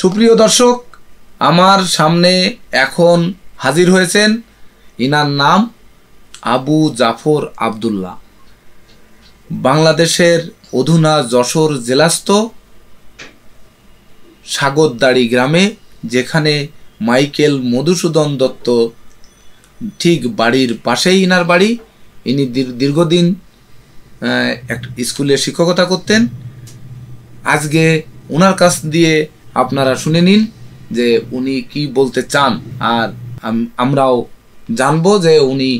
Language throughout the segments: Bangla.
সুপ্রিয় দর্শক আমার সামনে এখন হাজির হয়েছেন ইনার নাম আবু জাফর আবদুল্লাহ বাংলাদেশের অধুনা যশোর জেলাস্থ সাগরদাড়ি গ্রামে যেখানে মাইকেল মধুসূদন দত্ত ঠিক বাড়ির পাশেই ইনার বাড়ি ইনি দীর্ঘদিন এক স্কুলে শিক্ষকতা করতেন আজকে ওনার কাছ দিয়ে আপনারা শুনে নিন যে উনি কি বলতে চান আর আমরাও জানবো যে উনি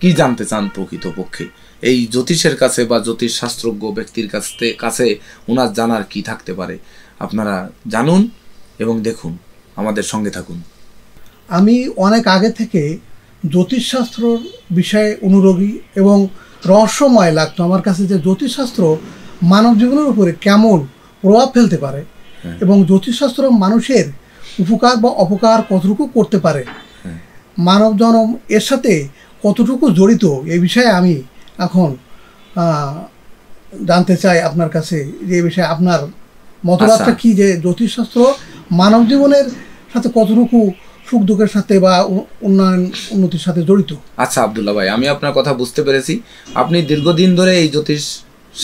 কি জানতে চান প্রকৃতপক্ষে এই জ্যোতিষের কাছে বা জ্যোতিষ শাস্ত্রজ্ঞ ব্যক্তির কাছ কাছে ওনার জানার কি থাকতে পারে আপনারা জানুন এবং দেখুন আমাদের সঙ্গে থাকুন আমি অনেক আগে থেকে জ্যোতিষশাস্ত্র বিষয়ে অনুরোগী এবং রহস্যময় লাগতো আমার কাছে যে জ্যোতিষশাস্ত্র মানব জীবনের উপরে কেমন প্রভাব ফেলতে পারে হ্যাঁ। এবং জ্যোতিষশাস্ত্র মানুষের উপকার বা অপকার কতটুকু করতে পারে হ্যাঁ। মানব জনম এর সাথে কতটুকু জড়িত এ বিষয়ে আমি এখন জানতে চাই আপনার কাছে যে এই বিষয়ে আপনার মতবাদটা আচ্ছা। কি যে জ্যোতিষশাস্ত্র মানব জীবনের সাথে কতটুকু সুখ দুঃখের সাথে বা উন্নয়ন উন্নতির সাথে জড়িত আচ্ছা আবদুল্লাহ ভাই আমি আপনার কথা বুঝতে পেরেছি আপনি দীর্ঘদিন ধরে এই জ্যোতিষ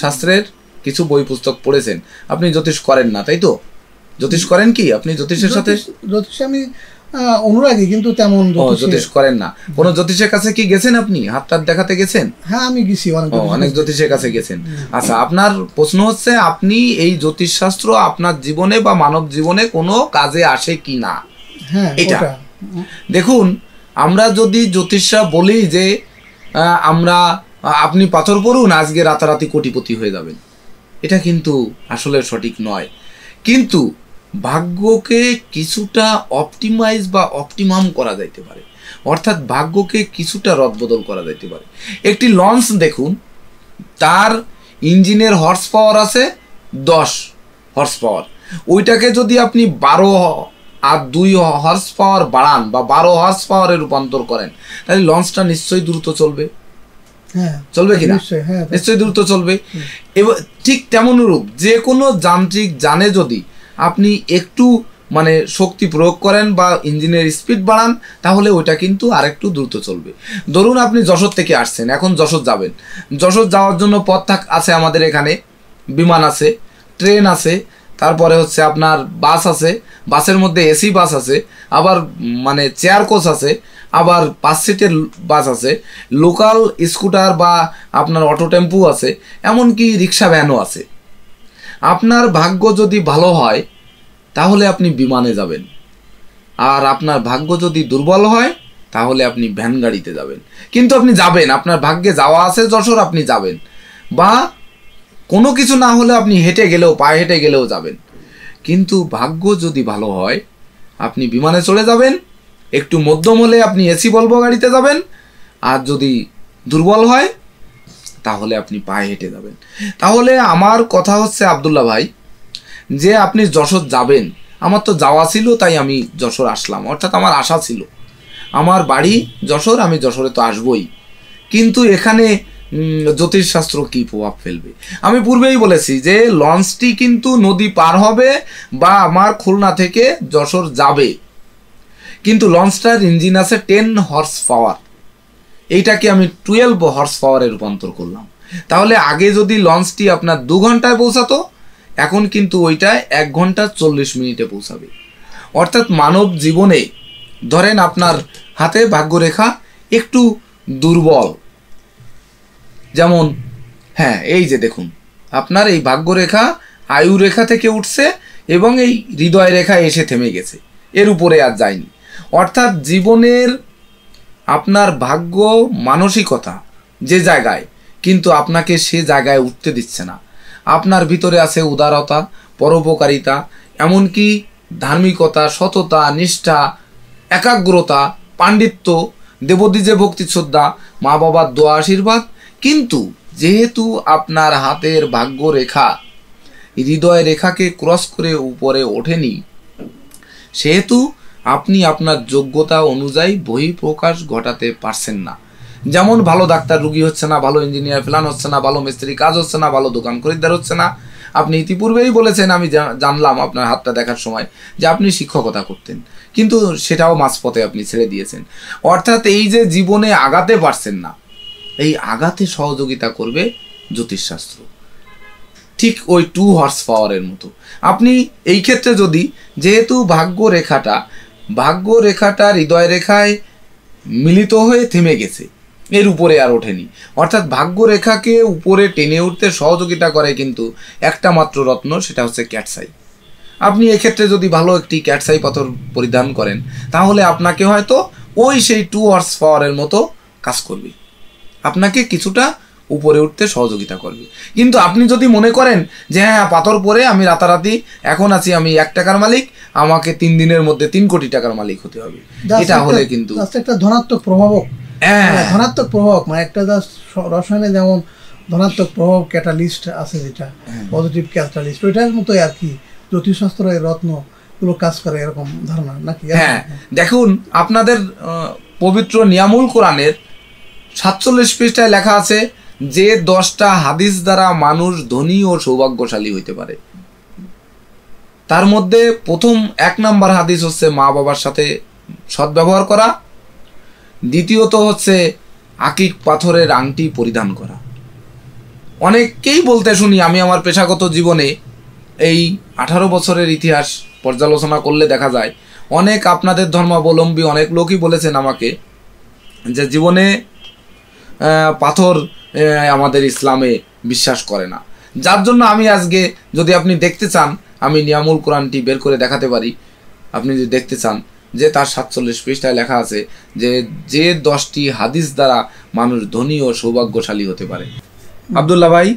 শাস্ত্রের কিছু বই পুস্তক পড়েছেন আপনি জ্যোতিষ করেন না তাই তো জ্যোতিষ করেন কি আপনি জ্যোতিষের সাথে জ্যোতিষ আমি অনুরাগী কিন্তু তেমন জ্যোতিষ করেন না কোন জ্যোতিষের কাছে কি গেছেন আপনি টাত দেখাতে গেছেন হ্যাঁ আমি গেছি অনেক জ্যোতিষের কাছে গেছেন আচ্ছা আপনার প্রশ্ন হচ্ছে আপনি এই জ্যোতিষ শাস্ত্র আপনার জীবনে বা মানব জীবনে কোনো কাজে আসে কি না হ্যাঁ, এটা দেখুন আমরা যদি জ্যোতিষরা বলি যে আমরা আপনি পাথর পড়ুন আজকে রাতারাতি কোটিপতি হয়ে যাবেন এটা কিন্তু আসলে সঠিক নয় কিন্তু ভাগ্যকে কিছুটা অপটিমাইজ বা অপটিমাম করা যাইতে পারে অর্থাৎ ভাগ্যকে কিছুটা রদবদল করা যাইতে পারে একটি লঞ্চ দেখুন তার ইঞ্জিনের হর্স পাওয়ার আছে দশ হর্স পাওয়ার ওইটাকে যদি আপনি বারো আর দুই হর্স পাওয়ার বাড়ান বা বারো হর্স পাওয়ারে রূপান্তর করেন তাহলে লঞ্চটা নিশ্চয়ই দ্রুত চলবে হ্যাঁ, চলবে কিনা হ্যাঁ, নিশ্চয়ই দ্রুত চলবে এবং ঠিক তেমন রূপ যে কোনো যান্ত্রিক জানে যদি আপনি একটু মানে শক্তি প্রয়োগ করেন বা ইঞ্জিনের স্পিড বাড়ান তাহলে ওইটা কিন্তু আরেকটু দ্রুত চলবে ধরুন আপনি যশোর থেকে আসছেন এখন যশোর যাবেন যশোর যাওয়ার জন্য পথ থাক আছে আমাদের এখানে বিমান আছে ট্রেন আছে তারপরে হচ্ছে আপনার বাস আছে বাসের মধ্যে এসি বাস আছে আবার মানে চেয়ার কোচ আছে আবার পাঁচ সিটের বাস আছে লোকাল স্কুটার বা আপনার অটো টেম্পু আছে এমনকি রিক্সা ভ্যানও আছে আপনার ভাগ্য যদি ভালো হয় তাহলে আপনি বিমানে যাবেন আর আপনার ভাগ্য যদি দুর্বল হয় তাহলে আপনি ভ্যান গাড়িতে যাবেন কিন্তু আপনি যাবেন আপনার ভাগ্যে যাওয়া আছে যশোর আপনি যাবেন বা কোনো কিছু না হলে আপনি হেঁটে গেলেও পায়ে হেঁটে গেলেও যাবেন কিন্তু ভাগ্য যদি ভালো হয় আপনি বিমানে চলে যাবেন একটু মধ্যম হলে আপনি এসি বলবো গাড়িতে যাবেন আর যদি দুর্বল হয় তাহলে আপনি পায়ে হেঁটে যাবেন তাহলে আমার কথা হচ্ছে আবদুল্লা ভাই যে আপনি যশোর যাবেন আমার তো যাওয়া ছিল তাই আমি যশোর আসলাম অর্থাৎ আমার আশা ছিল আমার বাড়ি যশোর আমি যশোরে তো আসবই কিন্তু এখানে জ্যোতিষশাস্ত্র কী প্রভাব ফেলবে আমি পূর্বেই বলেছি যে লঞ্চটি কিন্তু নদী পার হবে বা আমার খুলনা থেকে যশোর যাবে কিন্তু লঞ্চটার ইঞ্জিন আছে টেন হর্স পাওয়ার এইটাকে আমি টুয়েলভ হর্স পাওয়ারে রূপান্তর করলাম তাহলে আগে যদি লঞ্চটি আপনার দু ঘন্টায় পৌঁছাতো এখন কিন্তু ওইটা এক ঘন্টা চল্লিশ মিনিটে পৌঁছাবে অর্থাৎ মানব জীবনে ধরেন আপনার হাতে ভাগ্যরেখা একটু দুর্বল যেমন হ্যাঁ এই যে দেখুন আপনার এই ভাগ্যরেখা আয়ু রেখা থেকে উঠছে এবং এই হৃদয় রেখা এসে থেমে গেছে এর উপরে আর যায়নি অর্থাৎ জীবনের আপনার ভাগ্য মানসিকতা যে জায়গায় কিন্তু আপনাকে সে জায়গায় উঠতে দিচ্ছে না আপনার ভিতরে আছে উদারতা পরোপকারিতা এমনকি ধার্মিকতা সততা নিষ্ঠা একাগ্রতা পাণ্ডিত্য দেবদ্বীজে ভক্তি শ্রদ্ধা মা বাবার দোয়া আশীর্বাদ কিন্তু যেহেতু আপনার হাতের ভাগ্য রেখা হৃদয় রেখাকে ক্রস করে উপরে ওঠেনি সেহেতু আপনি আপনার যোগ্যতা অনুযায়ী বহিঃপ্রকাশ ঘটাতে পারছেন না যেমন ভালো ডাক্তার রুগী হচ্ছে না ভালো ইঞ্জিনিয়ার প্ল্যান হচ্ছে না ভালো মিস্ত্রি কাজ হচ্ছে না ভালো দোকান খরিদ্দার হচ্ছে না আপনি ইতিপূর্বেই বলেছেন আমি জানলাম আপনার হাতটা দেখার সময় যে আপনি শিক্ষকতা করতেন কিন্তু সেটাও মাঝপথে আপনি ছেড়ে দিয়েছেন অর্থাৎ এই যে জীবনে আগাতে পারছেন না এই আগাতে সহযোগিতা করবে জ্যোতিষশাস্ত্র ঠিক ওই টু হর্স পাওয়ারের মতো আপনি এই ক্ষেত্রে যদি যেহেতু ভাগ্য রেখাটা ভাগ্য রেখাটা হৃদয় রেখায় মিলিত হয়ে থেমে গেছে এর উপরে আর ওঠেনি অর্থাৎ ভাগ্য রেখাকে উপরে টেনে উঠতে সহযোগিতা করে কিন্তু একটা মাত্র রত্ন সেটা হচ্ছে ক্যাটসাই আপনি এক্ষেত্রে যদি ভালো একটি ক্যাটসাই পাথর পরিধান করেন তাহলে আপনাকে হয়তো ওই সেই টু হর্স পাওয়ারের মতো কাজ করবে আপনাকে কিছুটা উপরে উঠতে সহযোগিতা করবে কিন্তু আপনি যদি মনে করেন যে হ্যাঁ, হ্যাঁ পাথর পরে আমি রাতারাতি এখন আছি আমি এক টাকার মালিক আমাকে তিন দিনের মধ্যে তিন কোটি টাকার মালিক হতে হবে এটা হলে কিন্তু একটা ধনাত্মক প্রভাবক হ্যাঁ।, হ্যাঁ ধনাত্মক প্রভাবক মানে একটা রসায়নে যেমন ধনাত্মক প্রভাব ক্যাটালিস্ট আছে যেটা পজিটিভ ক্যাটালিস্ট ওইটার মতোই আর কি জ্যোতিষশাস্ত্র রত্ন গুলো কাজ করে এরকম ধারণা নাকি হ্যাঁ, হ্যাঁ। দেখুন আপনাদের পবিত্র নিয়ামুল কোরআনের সাতচল্লিশ পৃষ্ঠায় লেখা আছে যে দশটা হাদিস দ্বারা মানুষ ধনী ও সৌভাগ্যশালী হইতে পারে তার মধ্যে প্রথম এক নম্বর হাদিস হচ্ছে মা বাবার সাথে সদ্ব্যবহার করা দ্বিতীয়ত হচ্ছে আকিক পাথরের আংটি পরিধান করা অনেককেই বলতে শুনি আমি আমার পেশাগত জীবনে এই আঠারো বছরের ইতিহাস পর্যালোচনা করলে দেখা যায় অনেক আপনাদের ধর্মাবলম্বী অনেক লোকই বলেছেন আমাকে যে জীবনে পাথর আমাদের ইসলামে বিশ্বাস করে না যার জন্য আমি আজকে যদি আপনি দেখতে চান আমি নিয়ামুল কোরআনটি বের করে দেখাতে পারি আপনি যদি দেখতে চান যে তার সাতচল্লিশ পৃষ্ঠায় লেখা আছে যে যে দশটি হাদিস দ্বারা মানুষ ধনী ও সৌভাগ্যশালী হতে পারে আবদুল্লা ভাই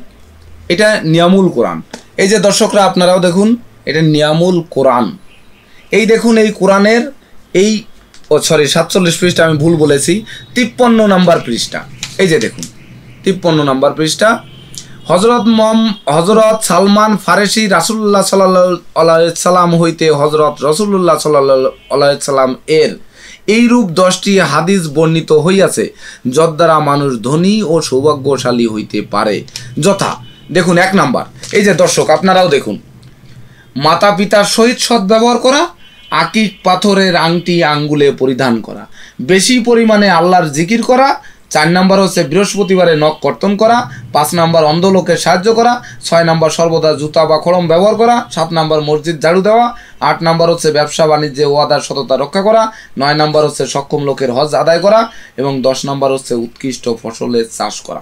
এটা নিয়ামুল কোরআন এই যে দর্শকরা আপনারাও দেখুন এটা নিয়ামুল কোরআন এই দেখুন এই কোরআনের এই সরি সাতচল্লিশ পৃষ্ঠা আমি ভুল বলেছি তিপ্পান্ন নাম্বার পৃষ্ঠা এই যে দেখুন তিপ্পন্ন নম্বর পৃষ্ঠা হজরত মম হজরত সালমান ফারেসি রাসুল্লাহ সাল্লাহ সাল্লাম হইতে হজরত রসুল্লাহ সাল্লাহ সাল্লাম এর এইরূপ দশটি হাদিস বর্ণিত হইয়াছে যদ্বারা মানুষ ধনী ও সৌভাগ্যশালী হইতে পারে যথা দেখুন এক নাম্বার এই যে দর্শক আপনারাও দেখুন মাতা পিতার সহিত ব্যবহার করা আকিক পাথরের আংটি আঙ্গুলে পরিধান করা বেশি পরিমাণে আল্লাহর জিকির করা চার নাম্বার হচ্ছে বৃহস্পতিবারে নখ কর্তন করা পাঁচ নাম্বার অন্ধলোকে সাহায্য করা ছয় নাম্বার সর্বদা জুতা বা খড়ম ব্যবহার করা সাত নাম্বার মসজিদ ঝাড়ু দেওয়া আট নাম্বার হচ্ছে ব্যবসা বাণিজ্যে ওয়াদার সততা রক্ষা করা নয় নাম্বার হচ্ছে সক্ষম লোকের হজ আদায় করা এবং দশ নাম্বার হচ্ছে উৎকৃষ্ট ফসলের চাষ করা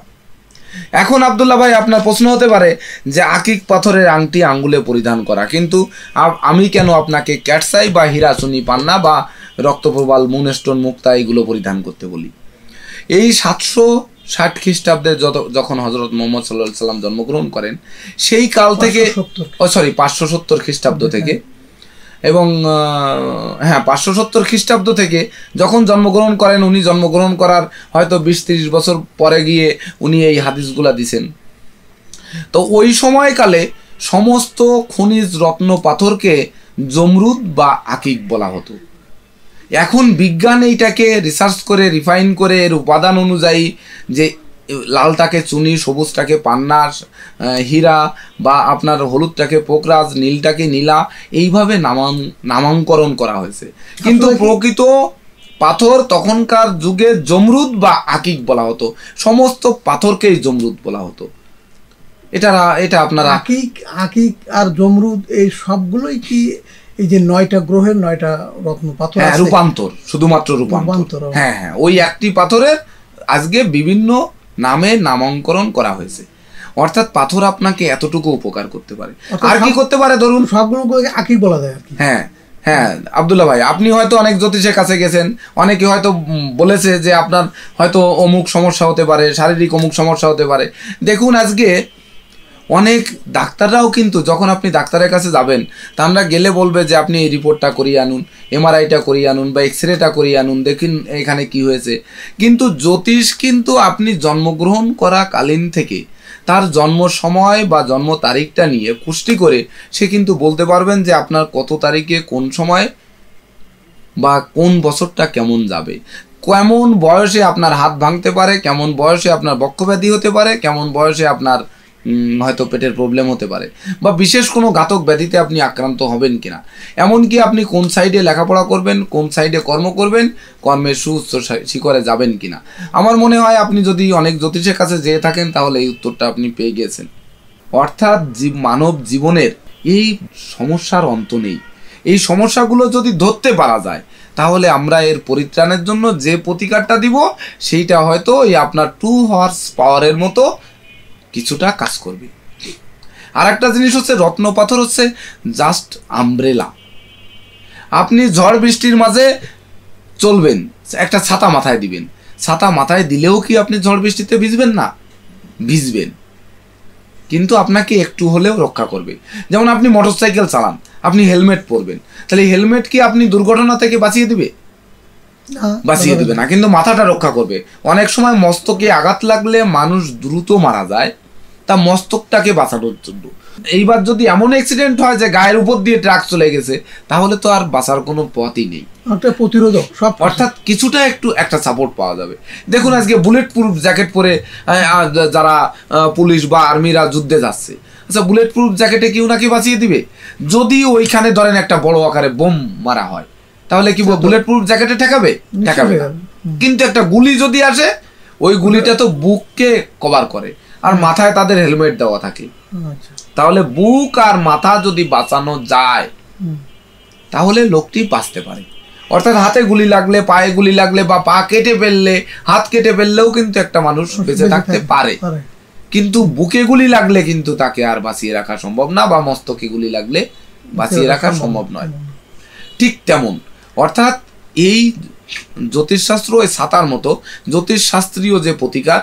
এখন আবদুল্লা ভাই আপনার প্রশ্ন হতে পারে যে আকিক পাথরের আংটি আঙ্গুলে পরিধান করা কিন্তু আমি কেন আপনাকে ক্যাটসাই বা হিরাচুনি পান্না বা রক্তপ্রবাল মুনেস্টন মুক্তা এগুলো পরিধান করতে বলি এই সাতশো ষাট খ্রিস্টাব্দে যত যখন হজরত মোহাম্মদ সাল্লাহ সাল্লাম জন্মগ্রহণ করেন সেই কাল থেকে ও সরি পাঁচশো সত্তর খ্রিস্টাব্দ হ্যাঁ। থেকে এবং হ্যাঁ পাঁচশো সত্তর খ্রিস্টাব্দ থেকে যখন জন্মগ্রহণ করেন উনি জন্মগ্রহণ করার হয়তো বিশ তিরিশ বছর পরে গিয়ে উনি এই হাদিসগুলা দিছেন তো ওই সময়কালে সমস্ত খনিজ রত্ন পাথরকে জমরুদ বা আকিক বলা হতো এখন বিজ্ঞান এইটাকে রিসার্চ করে রিফাইন করে এর উপাদান অনুযায়ী যে লালটাকে চুনি সবুজটাকে পান্নার হীরা বা আপনার হলুদটাকে পোকরাজ নীলটাকে নীলা এইভাবে নামাং নামাঙ্করণ করা হয়েছে কিন্তু প্রকৃত পাথর তখনকার যুগে জমরুদ বা আকিক বলা হতো সমস্ত পাথরকেই জমরুদ বলা হতো এটা এটা আপনার আকিক আকিক আর জমরুদ এই সবগুলোই কি এই যে নয়টা গ্রহের নয়টা রত্ন পাথর হ্যাঁ, রূপান্তর শুধুমাত্র রূপান্তর হ্যাঁ হ্যাঁ ওই একটি পাথরের আজকে বিভিন্ন নামে নামাঙ্করণ করা হয়েছে অর্থাৎ পাথর আপনাকে এতটুকু উপকার করতে পারে আর কি করতে পারে ধরুন সবগুলোকে আঁকি বলা যায় আর কি হ্যাঁ হ্যাঁ আবদুল্লাহ ভাই আপনি হয়তো অনেক জ্যোতিষের কাছে গেছেন অনেকে হয়তো বলেছে যে আপনার হয়তো অমুক সমস্যা হতে পারে শারীরিক অমুক সমস্যা হতে পারে দেখুন আজকে অনেক ডাক্তাররাও কিন্তু যখন আপনি ডাক্তারের কাছে যাবেন তারা গেলে বলবে যে আপনি এই রিপোর্টটা করিয়ে আনুন এমআরআইটা করিয়ে আনুন বা এক্স রেটা করিয়ে আনুন দেখুন এখানে কি হয়েছে কিন্তু জ্যোতিষ কিন্তু আপনি জন্মগ্রহণ করা কালীন থেকে তার জন্ম সময় বা জন্ম তারিখটা নিয়ে পুষ্টি করে সে কিন্তু বলতে পারবেন যে আপনার কত তারিখে কোন সময় বা কোন বছরটা কেমন যাবে কেমন বয়সে আপনার হাত ভাঙতে পারে কেমন বয়সে আপনার বক্ষব্যাধি হতে পারে কেমন বয়সে আপনার হয়তো পেটের প্রবলেম হতে পারে বা বিশেষ কোনো ঘাতক ব্যাধিতে আপনি আক্রান্ত হবেন কিনা এমনকি আপনি কোন সাইডে লেখাপড়া করবেন কোন সাইডে কর্ম করবেন কর্মের সুস্থ শিকরে যাবেন কিনা আমার মনে হয় আপনি যদি অনেক জ্যোতিষের কাছে যেয়ে থাকেন তাহলে এই উত্তরটা আপনি পেয়ে গিয়েছেন অর্থাৎ মানব জীবনের এই সমস্যার অন্ত নেই এই সমস্যাগুলো যদি ধরতে পারা যায় তাহলে আমরা এর পরিত্রাণের জন্য যে প্রতিকারটা দিব সেইটা হয়তো এই আপনার টু হর্স পাওয়ারের মতো কিছুটা কাজ করবে আর একটা জিনিস হচ্ছে রত্ন পাথর হচ্ছে জাস্ট আমব্রেলা আপনি ঝড় বৃষ্টির মাঝে চলবেন একটা ছাতা মাথায় দিবেন ছাতা মাথায় দিলেও কি আপনি ঝড় বৃষ্টিতে ভিজবেন না ভিজবেন কিন্তু আপনাকে একটু হলেও রক্ষা করবে যেমন আপনি মোটরসাইকেল চালান আপনি হেলমেট পরবেন তাহলে হেলমেট কি আপনি দুর্ঘটনা থেকে বাঁচিয়ে দিবে বাঁচিয়ে দেবে না কিন্তু মাথাটা রক্ষা করবে অনেক সময় মস্তকে আঘাত লাগলে মানুষ দ্রুত মারা যায় তা মস্তকটাকে বাঁচানোর জন্য এইবার যদি এমন অ্যাক্সিডেন্ট হয় যে গায়ের উপর দিয়ে ট্রাক চলে গেছে তাহলে তো আর বাঁচার কোনো পথই নেই একটা প্রতিরোধক সব অর্থাৎ কিছুটা একটু একটা সাপোর্ট পাওয়া যাবে দেখুন আজকে বুলেট প্রুফ জ্যাকেট পরে যারা পুলিশ বা আর্মিরা যুদ্ধে যাচ্ছে আচ্ছা বুলেট প্রুফ জ্যাকেটে কেউ না কেউ বাঁচিয়ে দিবে যদি ওইখানে ধরেন একটা বড় আকারে বোম মারা হয় তাহলে কি বুলেট প্রুফ জ্যাকেটে ঠেকাবে ঠেকাবে কিন্তু একটা গুলি যদি আসে ওই গুলিটা তো বুককে কভার করে আর মাথায় তাদের হেলমেট দেওয়া থাকে আচ্ছা। তাহলে বুক আর মাথা যদি বাঁচানো যায় তাহলে লোকটি বাঁচতে পারে অর্থাৎ হাতে গুলি লাগলে পায়ে গুলি লাগলে বা পা কেটে ফেললে হাত কেটে ফেললেও কিন্তু একটা মানুষ বেঁচে থাকতে পারে কিন্তু বুকে গুলি লাগলে কিন্তু তাকে আর বাঁচিয়ে রাখা সম্ভব না বা মস্তকে গুলি লাগলে বাঁচিয়ে রাখা সম্ভব নয় ঠিক তেমন অর্থাৎ এই জ্যোতিষশাস্ত্র ওই ছাতার মতো জ্যোতিষশাস্ত্রীয় যে প্রতিকার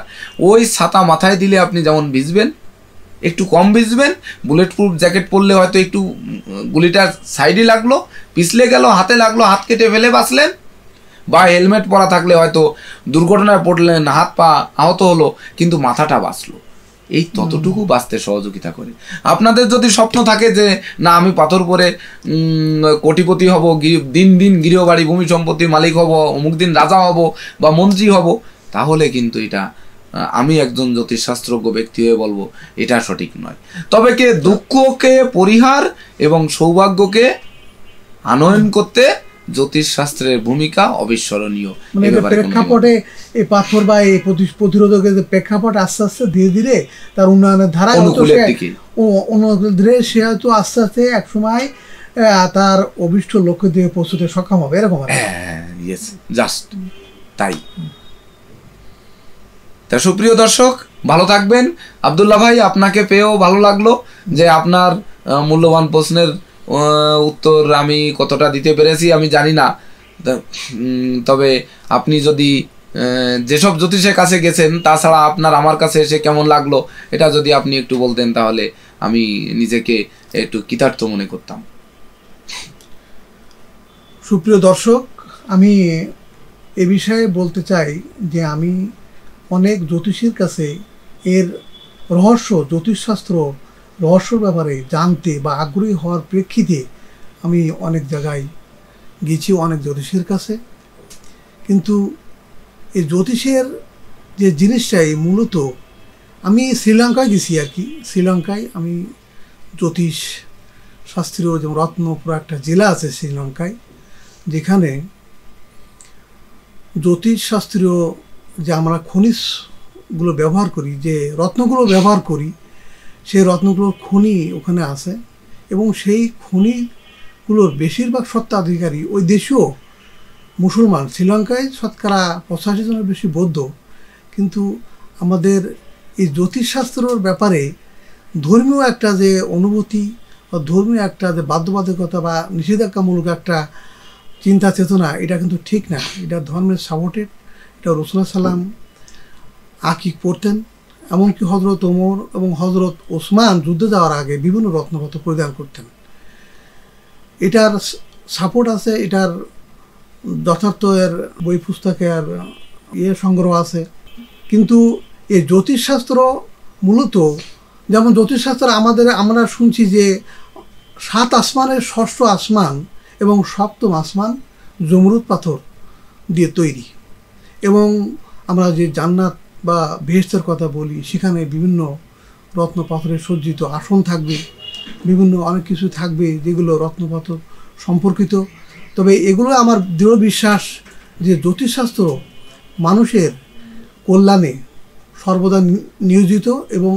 ওই ছাতা মাথায় দিলে আপনি যেমন ভিজবেন একটু কম ভিজবেন বুলেট প্রুফ জ্যাকেট পরলে হয়তো একটু গুলিটার সাইডে লাগলো পিছলে গেল হাতে লাগলো হাত কেটে ফেলে বাঁচলেন বা হেলমেট পরা থাকলে হয়তো দুর্ঘটনায় পড়লেন হাত পা আহত হলো কিন্তু মাথাটা বাঁচলো এই ততটুকু বাঁচতে সহযোগিতা করে আপনাদের যদি স্বপ্ন থাকে যে না আমি পাথর করে কোটিপতি হব দিন দিন গৃহবাড়ি ভূমি সম্পত্তির মালিক হব অমুক দিন রাজা হব বা মন্ত্রী হব তাহলে কিন্তু এটা আমি একজন জ্যোতিষশাস্ত্রজ্ঞ ব্যক্তি হয়ে বলবো এটা সঠিক নয় তবে কে দুঃখকে পরিহার এবং সৌভাগ্যকে আনয়ন করতে জ্যোতিষ শাস্ত্রের ভূমিকা অবিস্মরণীয় মানে প্রেক্ষাপটে এই পাথর বা এই প্রতিরোধকের যে প্রেক্ষাপট আস্তে আস্তে ধীরে ধীরে তার উন্নয়নের ধারা ধীরে সে হয়তো আস্তে আস্তে তার অভিষ্ট লক্ষ্য দিয়ে পৌঁছতে সক্ষম হবে এরকম জাস্ট হ্যাঁ, তাই তা সুপ্রিয় দর্শক ভালো থাকবেন আবদুল্লাহ ভাই আপনাকে পেয়েও ভালো লাগলো যে আপনার মূল্যবান প্রশ্নের উত্তর আমি কতটা দিতে পেরেছি আমি জানি না তবে আপনি যদি যেসব জ্যোতিষের কাছে গেছেন তাছাড়া আপনার আমার কাছে এসে কেমন লাগলো এটা যদি আপনি একটু বলতেন তাহলে আমি নিজেকে একটু কৃতার্থ মনে করতাম সুপ্রিয় দর্শক আমি এ বিষয়ে বলতে চাই যে আমি অনেক জ্যোতিষীর কাছে এর রহস্য জ্যোতিষশাস্ত্র রহস্যর ব্যাপারে জানতে বা আগ্রহী হওয়ার প্রেক্ষিতে আমি অনেক জায়গায় গেছি অনেক জ্যোতিষের কাছে কিন্তু এই জ্যোতিষের যে জিনিসটাই মূলত আমি শ্রীলঙ্কায় গেছি আর কি শ্রীলঙ্কায় আমি জ্যোতিষ শাস্ত্রীয় যেমন রত্নপুরা একটা জেলা আছে শ্রীলঙ্কায় যেখানে জ্যোতিষ শাস্ত্রীয় যে আমরা খনিজগুলো ব্যবহার করি যে রত্নগুলো ব্যবহার করি সেই রত্নগুলোর খনি ওখানে আছে এবং সেই খনিগুলোর বেশিরভাগ সত্ত্বাধিকারী ওই দেশীয় মুসলমান শ্রীলঙ্কায় শতকরা পঁচাশি জনের বেশি বৌদ্ধ কিন্তু আমাদের এই জ্যোতিষশাস্ত্রর ব্যাপারে ধর্মীয় একটা যে অনুভূতি বা ধর্মীয় একটা যে বাধ্যবাধকতা বা নিষেধাজ্ঞামূলক একটা চিন্তা চেতনা এটা কিন্তু ঠিক না এটা ধর্মের সাপোর্টেড এটা রসুল্লাহ সাল্লাম আকিক পড়তেন এমনকি হজরত ওমর এবং হজরত ওসমান যুদ্ধে যাওয়ার আগে বিভিন্ন রত্নপত্র পরিধান করতেন এটার সাপোর্ট আছে এটার যথার্থ এর বই পুস্তকে আর ইয়ে সংগ্রহ আছে কিন্তু এ জ্যোতিষশাস্ত্র মূলত যেমন জ্যোতিষশাস্ত্র আমাদের আমরা শুনছি যে সাত আসমানের ষষ্ঠ আসমান এবং সপ্তম আসমান জমরুদ পাথর দিয়ে তৈরি এবং আমরা যে জান্নাত বা বেহেস্তের কথা বলি সেখানে বিভিন্ন রত্ন সজ্জিত আসন থাকবে বিভিন্ন অনেক কিছু থাকবে যেগুলো রত্নপাথর সম্পর্কিত তবে এগুলো আমার দৃঢ় বিশ্বাস যে জ্যোতিষশাস্ত্র মানুষের কল্যাণে সর্বদা নিয়োজিত এবং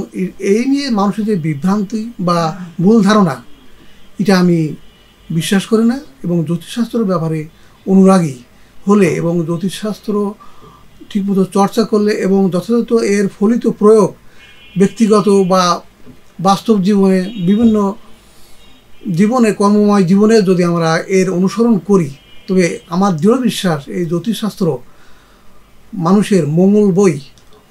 এই নিয়ে মানুষের যে বিভ্রান্তি বা ভুল ধারণা এটা আমি বিশ্বাস করি না এবং জ্যোতিষশাস্ত্র ব্যাপারে অনুরাগী হলে এবং জ্যোতিষশাস্ত্র ঠিকমতো চর্চা করলে এবং যথাযথ এর ফলিত প্রয়োগ ব্যক্তিগত বা বাস্তব জীবনে বিভিন্ন জীবনে কর্মময় জীবনে যদি আমরা এর অনুসরণ করি তবে আমার দৃঢ় বিশ্বাস এই জ্যোতিষশাস্ত্র মানুষের মঙ্গল বই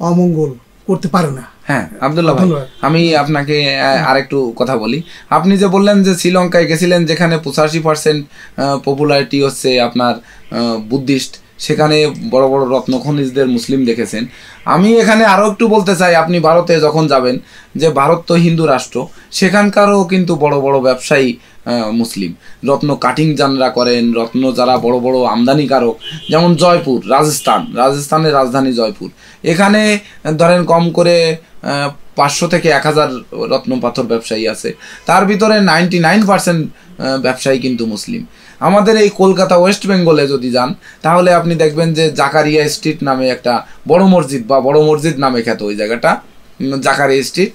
অমঙ্গল করতে পারে না হ্যাঁ আবদুল্লাহ ভাই আমি আপনাকে আরেকটু কথা বলি আপনি যে বললেন যে শ্রীলঙ্কায় গেছিলেন যেখানে পঁচাশি পার্সেন্ট পপুলারিটি হচ্ছে আপনার বুদ্ধিস্ট সেখানে বড় বড় রত্ন খনিজদের মুসলিম দেখেছেন আমি এখানে আরও একটু বলতে চাই আপনি ভারতে যখন যাবেন যে ভারত তো হিন্দু রাষ্ট্র সেখানকারও কিন্তু বড় বড় ব্যবসায়ী মুসলিম রত্ন কাটিং যানরা করেন রত্ন যারা বড় বড় আমদানিকারক যেমন জয়পুর রাজস্থান রাজস্থানের রাজধানী জয়পুর এখানে ধরেন কম করে পাঁচশো থেকে এক হাজার রত্ন পাথর ব্যবসায়ী আছে তার ভিতরে নাইনটি নাইন পার্সেন্ট ব্যবসায়ী কিন্তু মুসলিম আমাদের এই কলকাতা ওয়েস্ট বেঙ্গলে যদি যান তাহলে আপনি দেখবেন যে জাকারিয়া স্ট্রিট নামে একটা বড় মসজিদ বা বড় মসজিদ নামে খ্যাত ওই জায়গাটা জাকারিয়া স্ট্রিট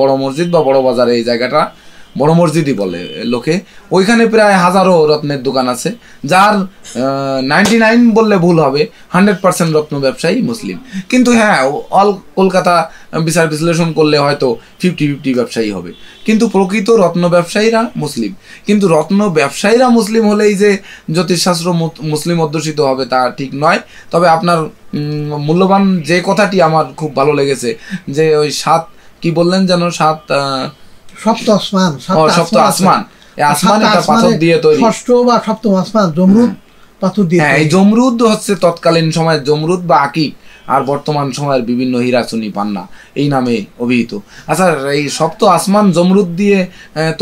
বড় মসজিদ বা বড় বাজারে এই জায়গাটা বড় মসজিদই বলে লোকে ওইখানে প্রায় হাজারো রত্নের দোকান আছে যার নাইনটি নাইন বললে ভুল হবে হান্ড্রেড পার্সেন্ট রত্ন ব্যবসায়ী মুসলিম কিন্তু হ্যাঁ অল কলকাতা বিচার বিশ্লেষণ করলে হয়তো ফিফটি ফিফটি ব্যবসায়ী হবে কিন্তু প্রকৃত রত্ন ব্যবসায়ীরা মুসলিম কিন্তু রত্ন ব্যবসায়ীরা মুসলিম হলেই যে জ্যোতিষশাস্ত্র মুসলিম অধ্যুষিত হবে তা ঠিক নয় তবে আপনার মূল্যবান যে কথাটি আমার খুব ভালো লেগেছে যে ওই সাত কি বললেন যেন সাত সপ্ত আসমান হ্যাঁ, আচ্ছা, সপ্ত আসমান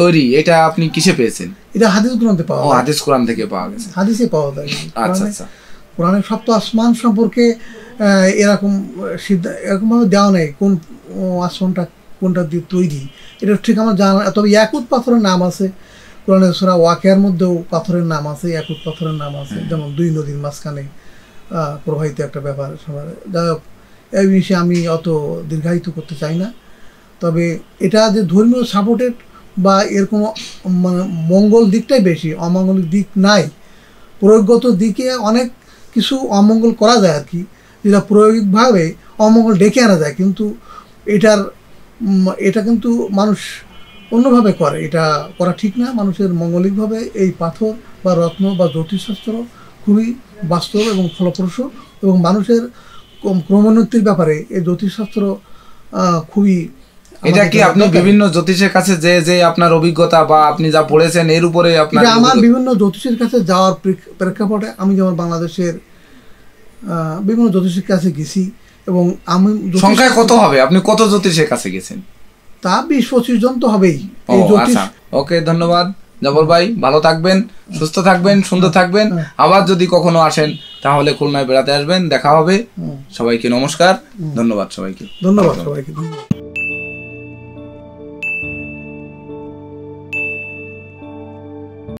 তৈরি এটা আপনি কিসে পেয়েছেন এটা হাদিস গ্রন্থে পাওয়া হাদিস কোরআন থেকে পাওয়া গেছে হাদিসে পাওয়া যায় আচ্ছা, আচ্ছা। কোরআনের সপ্ত আসমান সম্পর্কে এরকম এরকমভাবে দেওয়া নেই কোন আসমানটা কোনটা দিয়ে তৈরি এটা ঠিক আমার জানা তবে ইয়াকুত পাথরের নাম আছে কোরআনে সোনা ওয়াকেয়ার মধ্যেও পাথরের নাম আছে ইয়াকুত পাথরের নাম আছে যেমন দুই নদীর মাঝখানে প্রবাহিত একটা ব্যাপার সবার যাই হোক এই বিষয়ে আমি অত দীর্ঘায়িত করতে চাই না তবে এটা যে ধর্মীয় সাপোর্টেড বা এর কোনো মানে মঙ্গল দিকটাই বেশি অমঙ্গলিক দিক নাই প্রয়োগগত দিকে অনেক কিছু অমঙ্গল করা যায় আর কি যেটা প্রয়োগিকভাবে অমঙ্গল ডেকে আনা যায় কিন্তু এটার এটা কিন্তু মানুষ অন্যভাবে করে এটা করা ঠিক না মানুষের মঙ্গলিকভাবে এই পাথর বা রত্ন বা জ্যোতিষশাস্ত্র খুবই বাস্তব এবং ফলপ্রসূ এবং মানুষের ক্রমোন্নতির ব্যাপারে এই জ্যোতিষশাস্ত্র খুবই এটা কি আপনি বিভিন্ন জ্যোতিষের কাছে যে যে আপনার অভিজ্ঞতা বা আপনি যা পড়েছেন এর উপরে আপনার আমার বিভিন্ন জ্যোতিষের কাছে যাওয়ার প্রেক্ষাপটে আমি যেমন বাংলাদেশের বিভিন্ন জ্যোতিষের কাছে গেছি এবং আমি সংখ্যায় কত হবে আপনি কত জ্যোতিষের কাছে গেছেন তা বিশ পঁচিশ জন তো হবেই আচ্ছা। ওকে ধন্যবাদ জবর ভাই ভালো থাকবেন সুস্থ থাকবেন সুন্দর হ্যাঁ, থাকবেন হ্যাঁ। আবার যদি কখনো আসেন তাহলে খুলনায় বেড়াতে আসবেন দেখা হবে হ্যাঁ। সবাইকে নমস্কার ধন্যবাদ সবাইকে ধন্যবাদ সবাইকে